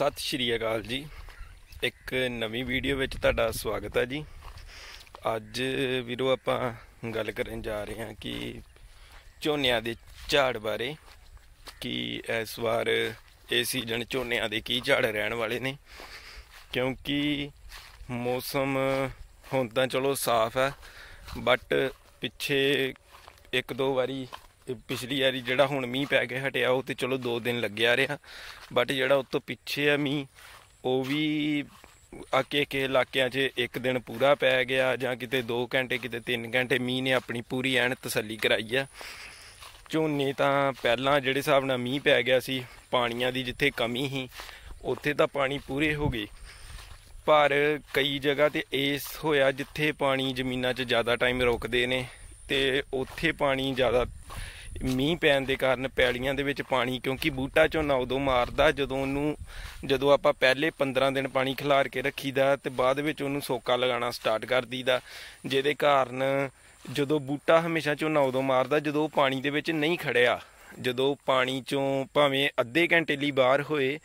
ਸਤਿ ਸ਼੍ਰੀ ਅਕਾਲ ਜੀ ਇੱਕ ਨਵੀਂ ਵੀਡੀਓ ਵਿੱਚ ਤੁਹਾਡਾ ਸਵਾਗਤ ਹੈ ਜੀ ਅੱਜ ਵੀਰੋ ਆਪਾਂ ਗੱਲ ਕਰਨ ਜਾ ਰਹੇ ਹਾਂ ਕਿ ਝੋਨਿਆਂ ਦੇ ਝਾੜ ਬਾਰੇ ਕਿ ਇਸ ਵਾਰ ਇਹ ਸੀਜ਼ਨ ਝੋਨਿਆਂ ਦੇ ਕੀ ਝਾੜ ਰਹਿਣ ਵਾਲੇ ਨੇ ਕਿਉਂਕਿ ਮੌਸਮ ਹੁਣ ਤਾਂ ਚਲੋ ਸਾਫ਼ ਹੈ ਬਟ ਪਿੱਛੇ ਇੱਕ ਦੋ ਵਾਰੀ ਪਿਛਲੀ ਵਾਰੀ ਜਿਹੜਾ ਹੁਣ ਮੀਂਹ ਪੈ ਕੇ ਹਟਿਆ ਉਹ ਤੇ ਚਲੋ 2 ਦਿਨ ਲੱਗਿਆ ਰਿਹਾ ਬਟ ਜਿਹੜਾ ਉਤੋਂ ਤੋਂ ਪਿੱਛੇ ਆ ਮੀਂਹ ਉਹ ਵੀ ਆਕੇ ਕੇ ਇਲਾਕਿਆਂ 'ਚ ਇੱਕ ਦਿਨ ਪੂਰਾ ਪੈ ਗਿਆ ਜਾਂ ਕਿਤੇ 2 ਘੰਟੇ ਕਿਤੇ 3 ਘੰਟੇ ਮੀਂਹ ਨੇ ਆਪਣੀ ਪੂਰੀ ਐਨ ਤਸੱਲੀ ਕਰਾਈ ਆ ਝੋਨੇ ਤਾਂ ਪਹਿਲਾਂ ਜਿਹੜੇ ਹਿਸਾਬ ਨਾਲ ਮੀਂਹ ਪੈ ਗਿਆ ਸੀ ਪਾਣੀਆਂ ਦੀ ਜਿੱਥੇ ਕਮੀ ਸੀ ਉੱਥੇ ਤਾਂ ਪਾਣੀ ਪੂਰੇ ਹੋ ਗਏ ਪਰ ਕਈ ਜਗ੍ਹਾ ਤੇ ਇਸ ਹੋਇਆ ਜਿੱਥੇ ਪਾਣੀ ਜ਼ਮੀਨਾਂ 'ਚ ਜ਼ਿਆਦਾ ਟਾਈਮ ਰੁਕਦੇ ਨੇ ਤੇ ਉੱਥੇ ਪਾਣੀ ਜ਼ਿਆਦਾ ਮੀਂਹ ਪੈਣ ਦੇ ਕਾਰਨ ਪੈਲੀਆਂ ਦੇ ਵਿੱਚ ਪਾਣੀ ਕਿਉਂਕਿ ਬੂਟਾ ਝੋਨਾ ਉਦੋਂ ਮਾਰਦਾ ਜਦੋਂ ਉਹਨੂੰ ਜਦੋਂ ਆਪਾਂ ਪਹਿਲੇ 15 ਦਿਨ ਪਾਣੀ ਖਿਲਾਰ ਕੇ ਰੱਖੀਦਾ ਤੇ ਬਾਅਦ ਵਿੱਚ ਉਹਨੂੰ ਸੋਕਾ ਲਗਾਉਣਾ ਸਟਾਰਟ ਕਰ ਦਈਦਾ ਜਿਹਦੇ ਕਾਰਨ ਜਦੋਂ ਬੂਟਾ ਹਮੇਸ਼ਾ ਝੋਨਾ ਉਦੋਂ ਮਾਰਦਾ ਜਦੋਂ ਉਹ ਪਾਣੀ ਦੇ ਵਿੱਚ ਨਹੀਂ ਖੜਿਆ ਜਦੋਂ ਪਾਣੀ ਚੋਂ ਭਾਵੇਂ ਅੱਧੇ ਘੰਟੇ ਲਈ ਬਾਹਰ ਹੋਏ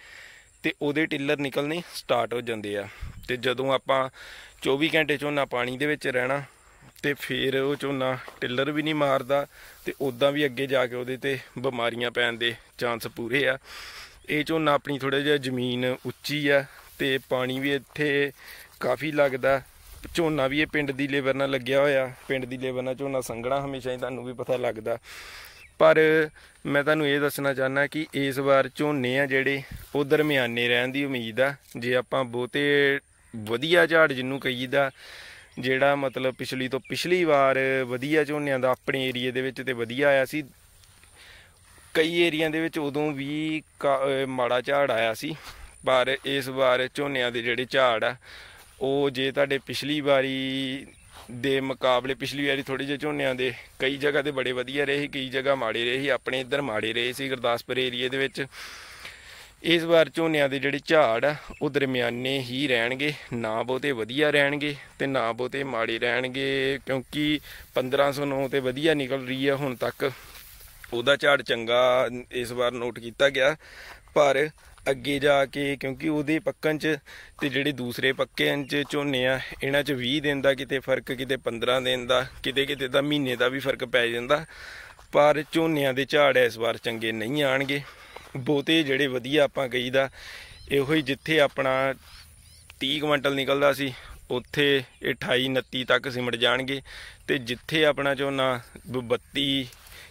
ਤੇ ਉਹਦੇ ਟਿੱਲਰ ਨਿਕਲਨੇ ਸਟਾਰਟ ਹੋ ਜਾਂਦੇ ਆ ਤੇ ਜਦੋਂ ਆਪਾਂ 24 ਘੰਟੇ ਝੋਨਾ ਪਾਣੀ ਦੇ ਵਿੱਚ ਰਹਿਣਾ ਤੇ ਫਿਰ ਉਹ ਝੋਨਾ ਟਿੱਲਰ ਵੀ ਨਹੀਂ ਮਾਰਦਾ ਤੇ ਉਦਾਂ ਵੀ ਅੱਗੇ ਜਾ ਕੇ ਉਹਦੇ ਤੇ ਬਿਮਾਰੀਆਂ ਪੈਣ ਦੇ ਚਾਂਸ ਪੂਰੇ ਆ ਇਹ ਝੋਨਾ ਆਪਣੀ ਥੋੜਾ ਜਿਹਾ ਜ਼ਮੀਨ ਉੱਚੀ ਆ ਤੇ ਪਾਣੀ ਵੀ ਇੱਥੇ ਕਾਫੀ ਲੱਗਦਾ ਝੋਨਾ ਵੀ ਇਹ ਪਿੰਡ ਦੀ ਲੇਬਰ ਨਾਲ ਲੱਗਿਆ ਹੋਇਆ ਪਿੰਡ ਦੀ ਲੇਬਰ ਨਾਲ ਝੋਨਾ ਸੰਗੜਾ ਹਮੇਸ਼ਾ ਹੀ ਤੁਹਾਨੂੰ ਵੀ ਪਤਾ ਲੱਗਦਾ ਪਰ ਮੈਂ ਤੁਹਾਨੂੰ ਇਹ ਦੱਸਣਾ ਚਾਹਨਾ ਕਿ ਇਸ ਵਾਰ ਝੋਨੇ ਆ ਜਿਹੜੇ ਉਹ ਦਰਮਿਆਨੇ ਰਹਿਣ ਦੀ ਉਮੀਦ ਆ ਜੇ ਆਪਾਂ ਬਹੁਤੇ ਵਧੀਆ ਝਾੜ ਜਿੰਨੂੰ ਕਹੀਦਾ ਜਿਹੜਾ ਮਤਲਬ ਪਿਛਲੀ ਤੋਂ ਪਿਛਲੀ ਵਾਰ ਵਧੀਆ ਝੋਨਿਆਂ ਦਾ ਆਪਣੇ ਏਰੀਆ ਦੇ ਵਿੱਚ ਤੇ ਵਧੀਆ ਆਇਆ ਸੀ ਕਈ ਏਰੀਆ ਦੇ ਵਿੱਚ ਉਦੋਂ ਵੀ ਮਾੜਾ ਝਾੜ ਆਇਆ ਸੀ ਪਰ ਇਸ ਵਾਰ ਝੋਨਿਆਂ ਦੇ ਜਿਹੜੇ ਝਾੜ ਆ ਉਹ ਜੇ ਤੁਹਾਡੇ ਪਿਛਲੀ ਵਾਰੀ ਦੇ ਮੁਕਾਬਲੇ ਪਿਛਲੀ ਵਾਰੀ ਥੋੜੀ ਜਿਹੀ ਝੋਨਿਆਂ ਦੇ ਕਈ ਜਗ੍ਹਾ ਤੇ ਬੜੇ ਵਧੀਆ ਰਹੇ ਕਈ ਜਗ੍ਹਾ ਮਾੜੇ ਰਹੇ ਆਪਣੇ ਇੱਧਰ ਮਾੜੇ ਰਹੇ ਸੀ ਗੁਰਦਾਸਪੁਰ ਏਰੀਏ ਦੇ ਵਿੱਚ ਇਸ ਵਾਰ ਝੋਨਿਆਂ ਦੇ ਜਿਹੜੇ ਝਾੜ ਆ ਉਹ ਦਰਮਿਆਨੇ ਹੀ ਰਹਿਣਗੇ ਨਾ ਬਹੁਤੇ ਵਧੀਆ ਰਹਿਣਗੇ ਤੇ ਨਾ ਬਹੁਤੇ ਮਾੜੇ ਰਹਿਣਗੇ ਕਿਉਂਕਿ 1509 ਤੇ ਵਧੀਆ ਨਿਕਲ ਰਹੀ ਆ ਹੁਣ ਤੱਕ ਉਹਦਾ ਝਾੜ ਚੰਗਾ ਇਸ ਵਾਰ ਨੋਟ ਕੀਤਾ ਗਿਆ ਪਰ ਅੱਗੇ ਜਾ ਕੇ ਕਿਉਂਕਿ ਉਹਦੇ ਪੱਕਣ 'ਚ ਤੇ ਜਿਹੜੇ ਦੂਸਰੇ ਪੱਕੇ ਅੰਚ ਝੋਨੇ ਆ ਇਹਨਾਂ 'ਚ 20 ਦਿਨ ਦਾ ਕਿਤੇ ਫਰਕ ਕਿਤੇ 15 ਦਿਨ ਦਾ ਕਿਤੇ ਕਿਤੇ ਤਾਂ ਮਹੀਨੇ ਦਾ ਵੀ ਫਰਕ ਪੈ ਜਾਂਦਾ ਪਰ ਝੋਨਿਆਂ ਦੇ ਝਾੜ ਇਸ ਵਾਰ ਚੰਗੇ ਨਹੀਂ ਆਣਗੇ ਬਹੁਤੇ ਜਿਹੜੇ ਵਧੀਆ ਆਪਾਂ ਕਹੀਦਾ ਇਹੋ ਹੀ ਜਿੱਥੇ ਆਪਣਾ 30 ਕੁਇੰਟਲ ਨਿਕਲਦਾ ਸੀ ਉੱਥੇ 28 29 ਤੱਕ ਸਿਮਟ ਜਾਣਗੇ ਤੇ ਜਿੱਥੇ ਆਪਣਾ ਚੋਨਾ 32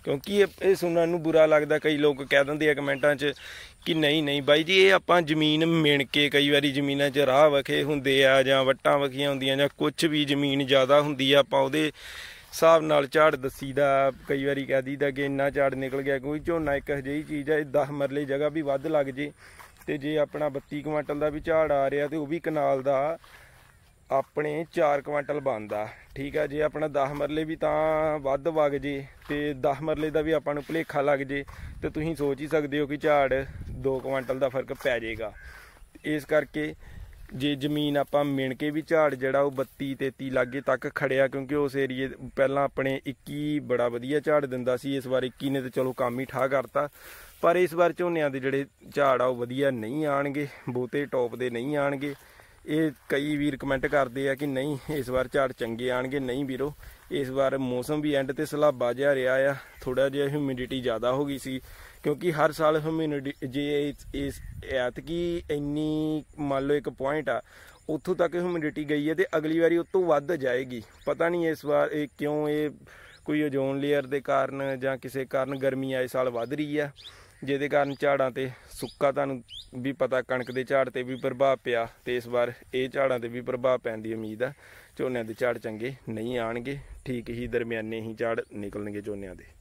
ਕਿਉਂਕਿ ਇਹ ਇਹ ਸੁਣਨ ਨੂੰ ਬੁਰਾ ਲੱਗਦਾ ਕਈ ਲੋਕ ਕਹਿ ਦਿੰਦੇ ਆ ਕਮੈਂਟਾਂ 'ਚ ਕਿ ਨਹੀਂ ਨਹੀਂ ਬਾਈ ਜੀ ਇਹ ਆਪਾਂ ਜ਼ਮੀਨ ਮਿਣ ਕੇ ਕਈ ਵਾਰੀ ਜ਼ਮੀਨਾਂ 'ਚ ਰਾਹ ਵਖੇ ਹੁੰਦੇ ਆ ਜਾਂ ਵੱਟਾਂ ਵਖੀਆਂ ਹੁੰਦੀਆਂ ਜਾਂ ਕੁਝ ਵੀ ਜ਼ਮੀਨ ਜ਼ਿਆਦਾ ਹੁੰਦੀ ਆ ਆਪਾਂ ਉਹਦੇ ਹਿਸਾਬ ਨਾਲ ਝਾੜ ਦਸੀਦਾ ਕਈ ਵਾਰੀ ਕਹਿ ਦਈਦਾ ਕਿ ਇੰਨਾ ਝਾੜ ਨਿਕਲ ਗਿਆ ਕੋਈ ਝੋਨਾ ਇੱਕ ਅਜਿਹੀ ਚੀਜ਼ ਹੈ 10 ਮਰਲੇ ਜਗ੍ਹਾ ਵੀ ਵੱਧ ਲੱਗ ਜੇ ਤੇ ਜੇ ਆਪਣਾ 32 ਕੁਇੰਟਲ ਦਾ ਵੀ ਝਾੜ ਆ ਰਿਹਾ ਤੇ ਉਹ ਵੀ ਕਨਾਲ ਦਾ ਆਪਣੇ 4 ਕੁਇੰਟਲ ਬਣਦਾ ਠੀਕ ਆ ਜੇ ਆਪਣਾ 10 ਮਰਲੇ ਵੀ ਤਾਂ ਵੱਧ ਵਗ ਜੇ ਤੇ 10 ਮਰਲੇ ਦਾ ਵੀ ਆਪਾਂ ਨੂੰ ਭਲੇਖਾ ਲੱਗ ਜੇ ਤੇ ਤੁਸੀਂ ਸੋਚ ਹੀ ਸਕਦੇ ਹੋ ਕਿ ਝਾੜ 2 ਕੁਇੰਟਲ ਦਾ ਫਰਕ ਪੈ ਜਾਏਗਾ ਇਸ ਕਰਕੇ ਜੇ ਜ਼ਮੀਨ ਆਪਾਂ ਮਿਣ ਕੇ ਵੀ ਝਾੜ ਜਿਹੜਾ ਉਹ 32 33 ਲਾਗੇ ਤੱਕ ਖੜਿਆ ਕਿਉਂਕਿ ਉਸ ਏਰੀਏ ਪਹਿਲਾਂ ਆਪਣੇ 21 ਬੜਾ ਵਧੀਆ ਝਾੜ ਦਿੰਦਾ ਸੀ ਇਸ ਵਾਰ 21 ਨੇ ਤੇ ਚਲੋ ਕੰਮ ਹੀ ਠਾ ਕਰਤਾ ਪਰ ਇਸ ਵਾਰ ਝੋਨਿਆਂ ਦੇ ਜਿਹੜੇ ਝਾੜ ਆ ਉਹ ਵਧੀਆ ਨਹੀਂ ਆਣਗੇ ਬਹੁਤੇ ਟੌਪ ਦੇ ਨਹੀਂ ਆਣਗੇ ਇਹ ਕਈ ਵੀਰ ਕਮੈਂਟ ਕਰਦੇ ਆ ਕਿ ਨਹੀਂ ਇਸ ਵਾਰ ਝਾੜ ਚੰਗੇ ਆਣਗੇ ਨਹੀਂ ਵੀਰੋ ਇਸ ਵਾਰ ਮੌਸਮ ਵੀ ਐਂਡ ਤੇ ਸਲਾਬਾ ਜਿਹਾ ਰਿਹਾ ਆ ਥੋੜਾ ਜਿਹਾ ਹਿਊਮਿਡਿਟੀ ਜ਼ਿਆਦਾ ਹੋ ਗਈ ਸੀ ਕਿਉਂਕਿ ਹਰ ਸਾਲ ਹਿਊਮਿਡਿਟੀ ਜੇ ਇਸ ਐਤ ਕੀ ਇੰਨੀ ਮੰਨ ਲਓ ਇੱਕ ਪੁਆਇੰਟ ਆ ਉੱਥੋਂ ਤੱਕ ਹਿਊਮਿਡਿਟੀ ਗਈ ਹੈ ਤੇ ਅਗਲੀ ਵਾਰੀ ਉਸ ਤੋਂ ਵੱਧ ਜਾਏਗੀ ਪਤਾ ਨਹੀਂ ਇਸ ਵਾਰ ਇਹ ਕਿਉਂ ਇਹ ਕੋਈ ਓਜ਼ੋਨ ਲੇਅਰ ਦੇ ਕਾਰਨ ਜਾਂ ਕਿਸੇ ਕਾਰਨ ਗਰਮੀ ਆਏ ਸਾਲ ਵੱਧ ਰਹੀ ਆ ਜਿਹਦੇ ਕਾਰਨ ਝਾੜਾਂ ਤੇ ਸੁੱਕਾ ਤੁਹਾਨੂੰ ਵੀ ਪਤਾ ਕਣਕ ਦੇ ਝਾੜ ਤੇ ਵੀ ਪ੍ਰਭਾਵ ਪਿਆ ਤੇ ਇਸ ਵਾਰ ਇਹ ਝਾੜਾਂ ਤੇ ਵੀ ਪ੍ਰਭਾਵ ਪੈਣ ਦੀ ਉਮੀਦ ਆ ਝੋਨਿਆਂ ਦੇ ਝਾੜ ਚੰਗੇ ਨਹੀਂ ਆਣਗੇ ਠੀਕ ਹੀ ਦਰਮਿਆਨੇ ਹੀ ਝਾੜ ਨਿਕਲਣਗੇ ਝੋਨਿਆਂ ਦੇ